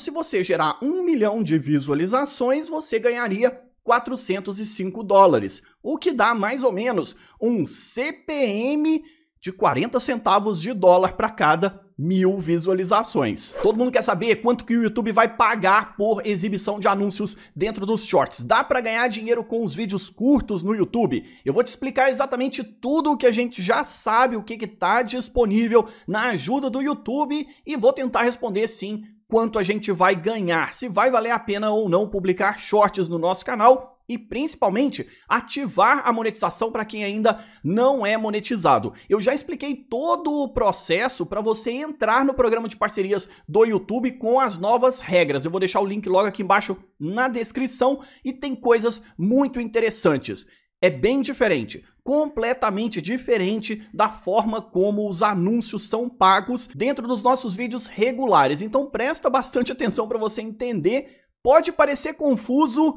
Se você gerar 1 milhão de visualizações, você ganharia 405 dólares, o que dá mais ou menos um CPM de 40 centavos de dólar para cada mil visualizações. Todo mundo quer saber quanto que o YouTube vai pagar por exibição de anúncios dentro dos shorts. Dá para ganhar dinheiro com os vídeos curtos no YouTube? Eu vou te explicar exatamente tudo o que a gente já sabe, o que está disponível na ajuda do YouTube e vou tentar responder sim quanto a gente vai ganhar, se vai valer a pena ou não publicar shorts no nosso canal e principalmente ativar a monetização para quem ainda não é monetizado. Eu já expliquei todo o processo para você entrar no programa de parcerias do YouTube com as novas regras. Eu vou deixar o link logo aqui embaixo na descrição e tem coisas muito interessantes é bem diferente, completamente diferente da forma como os anúncios são pagos dentro dos nossos vídeos regulares. Então presta bastante atenção para você entender. Pode parecer confuso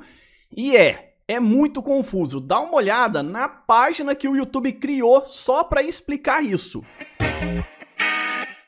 e é, é muito confuso. Dá uma olhada na página que o YouTube criou só para explicar isso.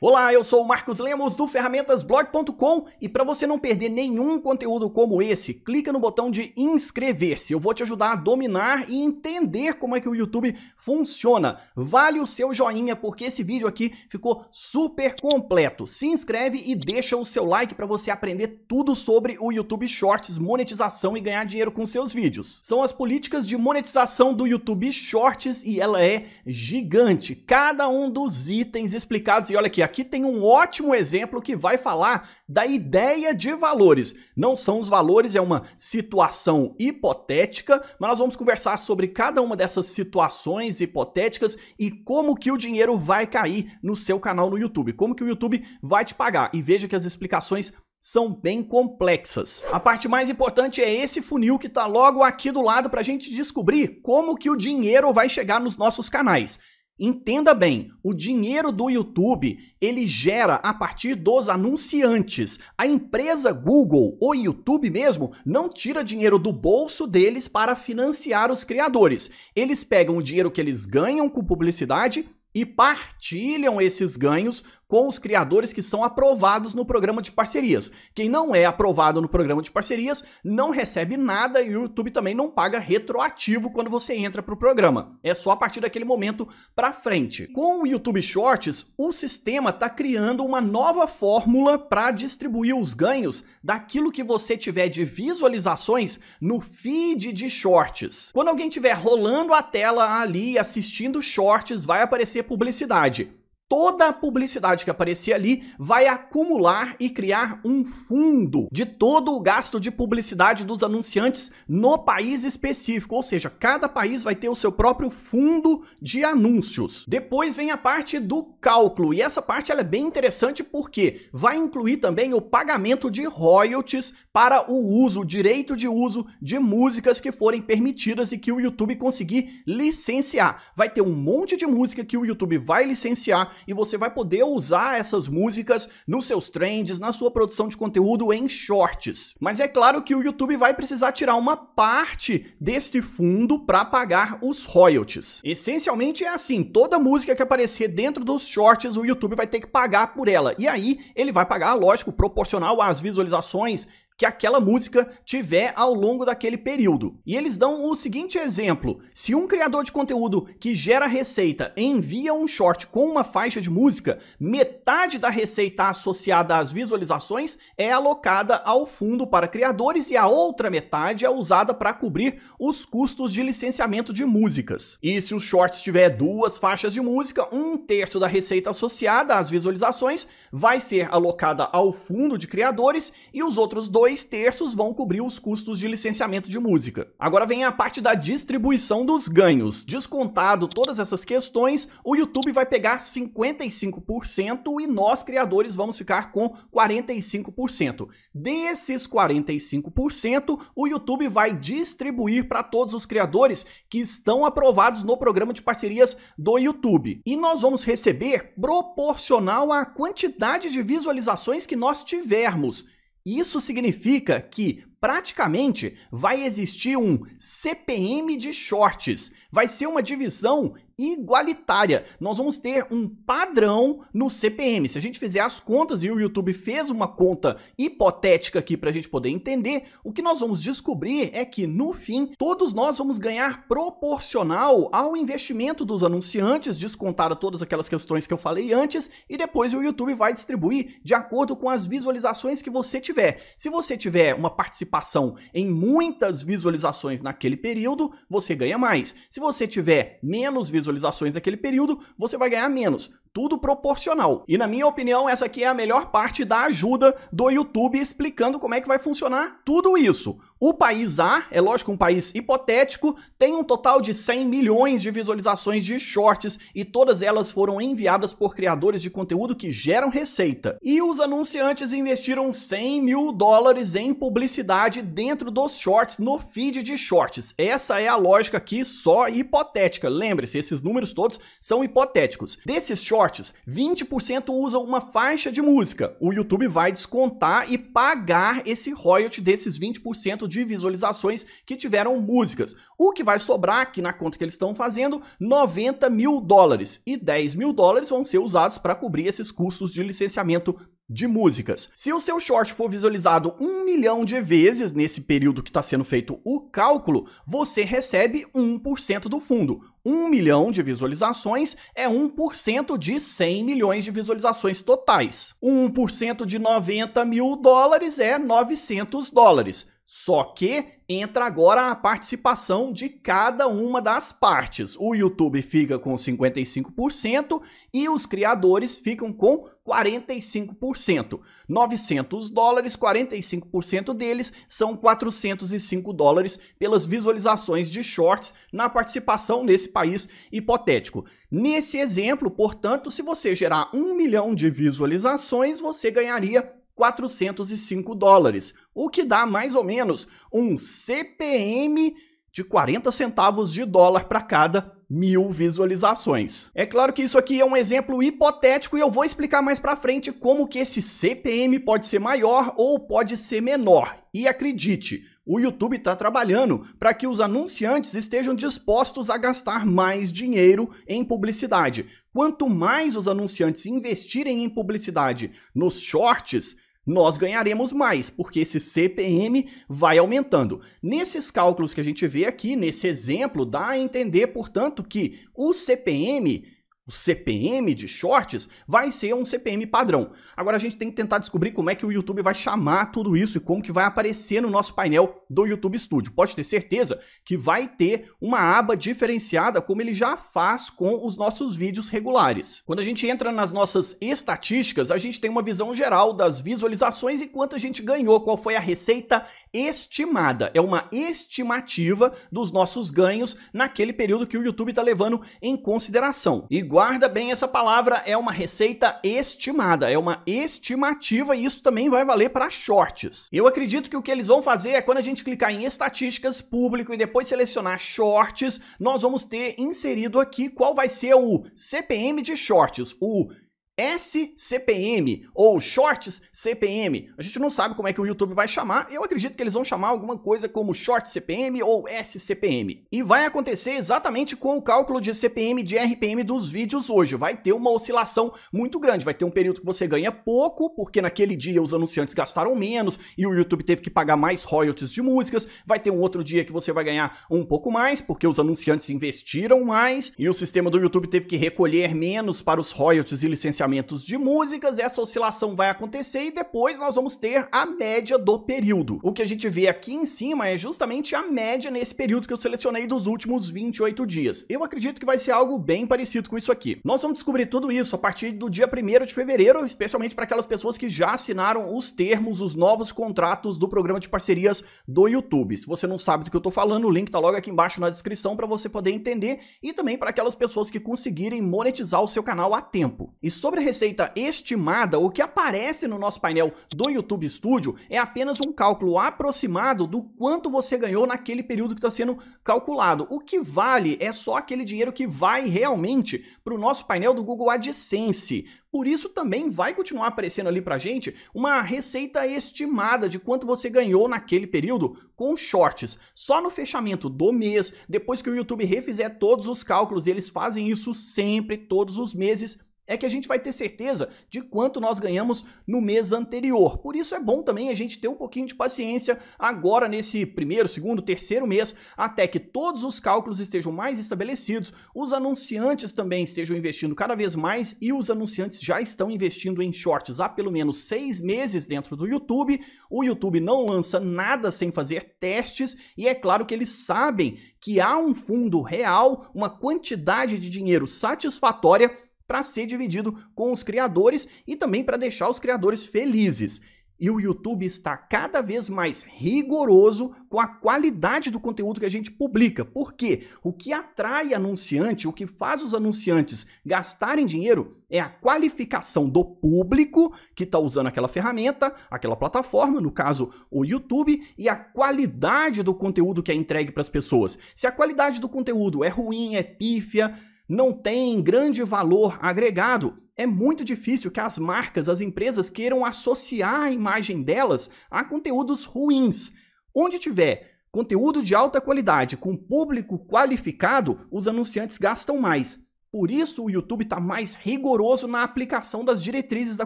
Olá, eu sou o Marcos Lemos do ferramentasblog.com e para você não perder nenhum conteúdo como esse, clica no botão de inscrever-se. Eu vou te ajudar a dominar e entender como é que o YouTube funciona. Vale o seu joinha porque esse vídeo aqui ficou super completo. Se inscreve e deixa o seu like para você aprender tudo sobre o YouTube Shorts, monetização e ganhar dinheiro com seus vídeos. São as políticas de monetização do YouTube Shorts e ela é gigante. Cada um dos itens explicados e olha aqui aqui tem um ótimo exemplo que vai falar da ideia de valores. Não são os valores, é uma situação hipotética, mas nós vamos conversar sobre cada uma dessas situações hipotéticas e como que o dinheiro vai cair no seu canal no YouTube, como que o YouTube vai te pagar. E veja que as explicações são bem complexas. A parte mais importante é esse funil que está logo aqui do lado para a gente descobrir como que o dinheiro vai chegar nos nossos canais. Entenda bem, o dinheiro do YouTube, ele gera a partir dos anunciantes. A empresa Google, ou YouTube mesmo, não tira dinheiro do bolso deles para financiar os criadores. Eles pegam o dinheiro que eles ganham com publicidade e partilham esses ganhos com os criadores que são aprovados no programa de parcerias. Quem não é aprovado no programa de parcerias não recebe nada e o YouTube também não paga retroativo quando você entra para o programa. É só a partir daquele momento para frente. Com o YouTube Shorts, o sistema está criando uma nova fórmula para distribuir os ganhos daquilo que você tiver de visualizações no feed de Shorts. Quando alguém tiver rolando a tela ali assistindo Shorts, vai aparecer publicidade toda a publicidade que aparecer ali vai acumular e criar um fundo de todo o gasto de publicidade dos anunciantes no país específico, ou seja, cada país vai ter o seu próprio fundo de anúncios. Depois vem a parte do cálculo, e essa parte é bem interessante porque vai incluir também o pagamento de royalties para o uso, o direito de uso de músicas que forem permitidas e que o YouTube conseguir licenciar. Vai ter um monte de música que o YouTube vai licenciar e você vai poder usar essas músicas nos seus trends, na sua produção de conteúdo em shorts. Mas é claro que o YouTube vai precisar tirar uma parte deste fundo para pagar os royalties. Essencialmente é assim, toda música que aparecer dentro dos shorts, o YouTube vai ter que pagar por ela. E aí ele vai pagar, lógico, proporcional às visualizações que aquela música tiver ao longo daquele período. E eles dão o seguinte exemplo: se um criador de conteúdo que gera receita envia um short com uma faixa de música, metade da receita associada às visualizações é alocada ao fundo para criadores e a outra metade é usada para cobrir os custos de licenciamento de músicas. E se o short tiver duas faixas de música, um terço da receita associada às visualizações vai ser alocada ao fundo de criadores e os outros dois dois terços vão cobrir os custos de licenciamento de música. Agora vem a parte da distribuição dos ganhos. Descontado todas essas questões, o YouTube vai pegar 55% e nós, criadores, vamos ficar com 45%. Desses 45%, o YouTube vai distribuir para todos os criadores que estão aprovados no programa de parcerias do YouTube. E nós vamos receber proporcional à quantidade de visualizações que nós tivermos. Isso significa que praticamente vai existir um CPM de shorts. Vai ser uma divisão igualitária. Nós vamos ter um padrão no CPM. Se a gente fizer as contas e o YouTube fez uma conta hipotética aqui para a gente poder entender, o que nós vamos descobrir é que no fim todos nós vamos ganhar proporcional ao investimento dos anunciantes, descontada todas aquelas questões que eu falei antes e depois o YouTube vai distribuir de acordo com as visualizações que você tiver. Se você tiver uma participação participação em muitas visualizações naquele período, você ganha mais. Se você tiver menos visualizações naquele período, você vai ganhar menos. Tudo proporcional. E na minha opinião, essa aqui é a melhor parte da ajuda do YouTube explicando como é que vai funcionar tudo isso. O país A, é lógico, um país hipotético, tem um total de 100 milhões de visualizações de shorts e todas elas foram enviadas por criadores de conteúdo que geram receita. E os anunciantes investiram 100 mil dólares em publicidade dentro dos shorts, no feed de shorts. Essa é a lógica aqui só hipotética. Lembre-se, esses números todos são hipotéticos. Desses shorts, 20% usam uma faixa de música. O YouTube vai descontar e pagar esse royalty desses 20% de de visualizações que tiveram músicas. O que vai sobrar aqui na conta que eles estão fazendo, 90 mil dólares. E 10 mil dólares vão ser usados para cobrir esses custos de licenciamento de músicas. Se o seu short for visualizado um milhão de vezes nesse período que está sendo feito o cálculo, você recebe 1% do fundo. Um milhão de visualizações é 1% de 100 milhões de visualizações totais. 1% de 90 mil dólares é 900 dólares. Só que entra agora a participação de cada uma das partes. O YouTube fica com 55% e os criadores ficam com 45%. 900 dólares, 45% deles são 405 dólares pelas visualizações de shorts na participação nesse país hipotético. Nesse exemplo, portanto, se você gerar um milhão de visualizações, você ganharia 405 dólares, o que dá mais ou menos um CPM de 40 centavos de dólar para cada mil visualizações. É claro que isso aqui é um exemplo hipotético e eu vou explicar mais para frente como que esse CPM pode ser maior ou pode ser menor. E acredite, o YouTube está trabalhando para que os anunciantes estejam dispostos a gastar mais dinheiro em publicidade. Quanto mais os anunciantes investirem em publicidade nos shorts, nós ganharemos mais, porque esse CPM vai aumentando. Nesses cálculos que a gente vê aqui, nesse exemplo, dá a entender, portanto, que o CPM o CPM de shorts vai ser um CPM padrão. Agora a gente tem que tentar descobrir como é que o YouTube vai chamar tudo isso e como que vai aparecer no nosso painel do YouTube Studio. Pode ter certeza que vai ter uma aba diferenciada como ele já faz com os nossos vídeos regulares. Quando a gente entra nas nossas estatísticas, a gente tem uma visão geral das visualizações e quanto a gente ganhou, qual foi a receita estimada. É uma estimativa dos nossos ganhos naquele período que o YouTube está levando em consideração. Igual Guarda bem essa palavra, é uma receita estimada, é uma estimativa e isso também vai valer para shorts. Eu acredito que o que eles vão fazer é quando a gente clicar em estatísticas, público e depois selecionar shorts, nós vamos ter inserido aqui qual vai ser o CPM de shorts, o SCPM ou Shorts CPM. A gente não sabe como é que o YouTube vai chamar. Eu acredito que eles vão chamar alguma coisa como shorts CPM ou SCPM. E vai acontecer exatamente com o cálculo de CPM de RPM dos vídeos hoje. Vai ter uma oscilação muito grande. Vai ter um período que você ganha pouco, porque naquele dia os anunciantes gastaram menos e o YouTube teve que pagar mais royalties de músicas. Vai ter um outro dia que você vai ganhar um pouco mais, porque os anunciantes investiram mais e o sistema do YouTube teve que recolher menos para os royalties e licenciamentos de músicas, essa oscilação vai acontecer e depois nós vamos ter a média do período. O que a gente vê aqui em cima é justamente a média nesse período que eu selecionei dos últimos 28 dias. Eu acredito que vai ser algo bem parecido com isso aqui. Nós vamos descobrir tudo isso a partir do dia 1 de fevereiro, especialmente para aquelas pessoas que já assinaram os termos, os novos contratos do programa de parcerias do YouTube. Se você não sabe do que eu estou falando, o link está logo aqui embaixo na descrição para você poder entender e também para aquelas pessoas que conseguirem monetizar o seu canal a tempo. E sobre Sobre receita estimada, o que aparece no nosso painel do YouTube Studio é apenas um cálculo aproximado do quanto você ganhou naquele período que está sendo calculado. O que vale é só aquele dinheiro que vai realmente para o nosso painel do Google AdSense. Por isso também vai continuar aparecendo ali para gente uma receita estimada de quanto você ganhou naquele período com shorts. Só no fechamento do mês, depois que o YouTube refizer todos os cálculos, eles fazem isso sempre, todos os meses, é que a gente vai ter certeza de quanto nós ganhamos no mês anterior. Por isso é bom também a gente ter um pouquinho de paciência agora nesse primeiro, segundo, terceiro mês, até que todos os cálculos estejam mais estabelecidos, os anunciantes também estejam investindo cada vez mais e os anunciantes já estão investindo em shorts há pelo menos seis meses dentro do YouTube. O YouTube não lança nada sem fazer testes e é claro que eles sabem que há um fundo real, uma quantidade de dinheiro satisfatória para ser dividido com os criadores e também para deixar os criadores felizes. E o YouTube está cada vez mais rigoroso com a qualidade do conteúdo que a gente publica. Porque o que atrai anunciante, o que faz os anunciantes gastarem dinheiro é a qualificação do público que está usando aquela ferramenta, aquela plataforma, no caso o YouTube, e a qualidade do conteúdo que é entregue para as pessoas. Se a qualidade do conteúdo é ruim, é pífia, não tem grande valor agregado, é muito difícil que as marcas, as empresas queiram associar a imagem delas a conteúdos ruins. Onde tiver conteúdo de alta qualidade com público qualificado, os anunciantes gastam mais. Por isso, o YouTube está mais rigoroso na aplicação das diretrizes da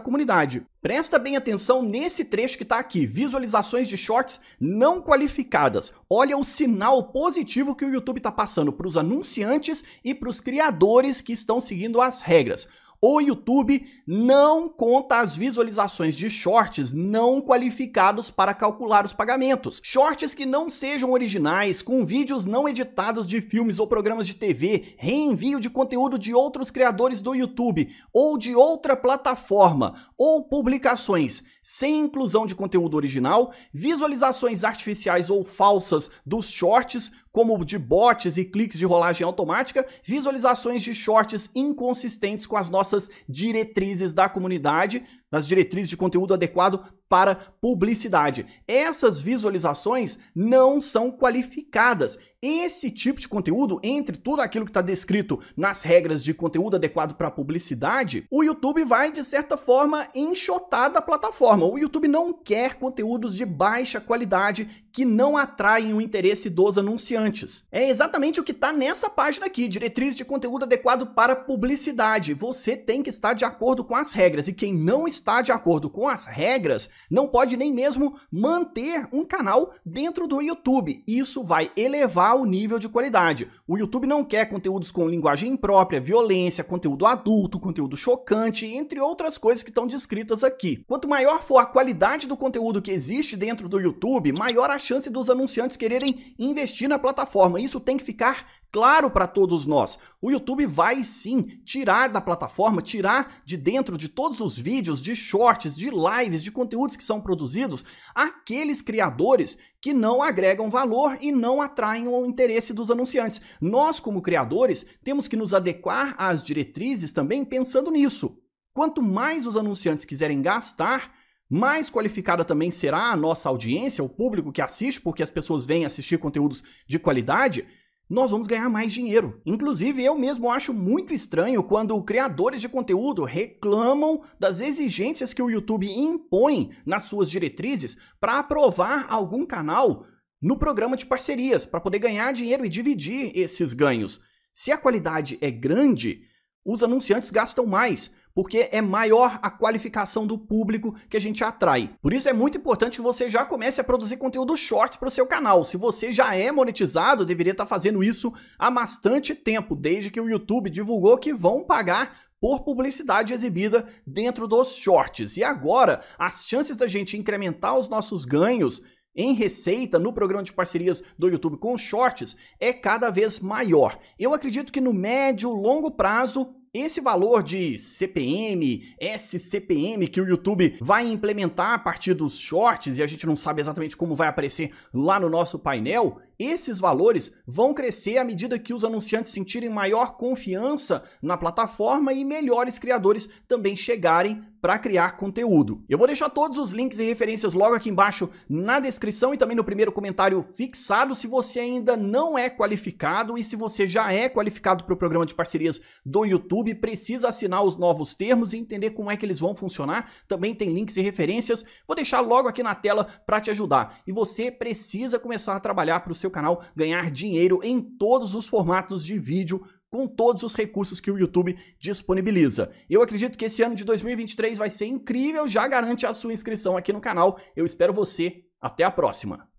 comunidade. Presta bem atenção nesse trecho que está aqui: visualizações de shorts não qualificadas. Olha o sinal positivo que o YouTube está passando para os anunciantes e para os criadores que estão seguindo as regras o YouTube não conta as visualizações de shorts não qualificados para calcular os pagamentos. Shorts que não sejam originais, com vídeos não editados de filmes ou programas de TV, reenvio de conteúdo de outros criadores do YouTube ou de outra plataforma, ou publicações sem inclusão de conteúdo original, visualizações artificiais ou falsas dos shorts como de bots e cliques de rolagem automática, visualizações de shorts inconsistentes com as nossas diretrizes da comunidade, nas diretrizes de conteúdo adequado para publicidade. Essas visualizações não são qualificadas. Esse tipo de conteúdo, entre tudo aquilo que está descrito nas regras de conteúdo adequado para publicidade, o YouTube vai, de certa forma, enxotar da plataforma. O YouTube não quer conteúdos de baixa qualidade que não atraem o interesse dos anunciantes. É exatamente o que está nessa página aqui, diretriz de conteúdo adequado para publicidade. Você tem que estar de acordo com as regras e quem não está está de acordo com as regras, não pode nem mesmo manter um canal dentro do YouTube. Isso vai elevar o nível de qualidade. O YouTube não quer conteúdos com linguagem imprópria, violência, conteúdo adulto, conteúdo chocante, entre outras coisas que estão descritas aqui. Quanto maior for a qualidade do conteúdo que existe dentro do YouTube, maior a chance dos anunciantes quererem investir na plataforma. Isso tem que ficar claro para todos nós. O YouTube vai sim tirar da plataforma, tirar de dentro de todos os vídeos, de shorts, de lives, de conteúdos que são produzidos, aqueles criadores que não agregam valor e não atraem o interesse dos anunciantes. Nós, como criadores, temos que nos adequar às diretrizes também pensando nisso. Quanto mais os anunciantes quiserem gastar, mais qualificada também será a nossa audiência, o público que assiste, porque as pessoas vêm assistir conteúdos de qualidade, nós vamos ganhar mais dinheiro. Inclusive, eu mesmo acho muito estranho quando criadores de conteúdo reclamam das exigências que o YouTube impõe nas suas diretrizes para aprovar algum canal no programa de parcerias, para poder ganhar dinheiro e dividir esses ganhos. Se a qualidade é grande, os anunciantes gastam mais porque é maior a qualificação do público que a gente atrai. Por isso é muito importante que você já comece a produzir conteúdo shorts para o seu canal. Se você já é monetizado, deveria estar tá fazendo isso há bastante tempo, desde que o YouTube divulgou que vão pagar por publicidade exibida dentro dos shorts. E agora, as chances da gente incrementar os nossos ganhos em receita no programa de parcerias do YouTube com shorts é cada vez maior. Eu acredito que no médio longo prazo esse valor de CPM, SCPM que o YouTube vai implementar a partir dos shorts e a gente não sabe exatamente como vai aparecer lá no nosso painel, esses valores vão crescer à medida que os anunciantes sentirem maior confiança na plataforma e melhores criadores também chegarem para criar conteúdo. Eu vou deixar todos os links e referências logo aqui embaixo na descrição e também no primeiro comentário fixado se você ainda não é qualificado e se você já é qualificado para o programa de parcerias do YouTube, precisa assinar os novos termos e entender como é que eles vão funcionar. Também tem links e referências. Vou deixar logo aqui na tela para te ajudar. E você precisa começar a trabalhar para o seu seu canal, ganhar dinheiro em todos os formatos de vídeo com todos os recursos que o YouTube disponibiliza. Eu acredito que esse ano de 2023 vai ser incrível, já garante a sua inscrição aqui no canal. Eu espero você. Até a próxima.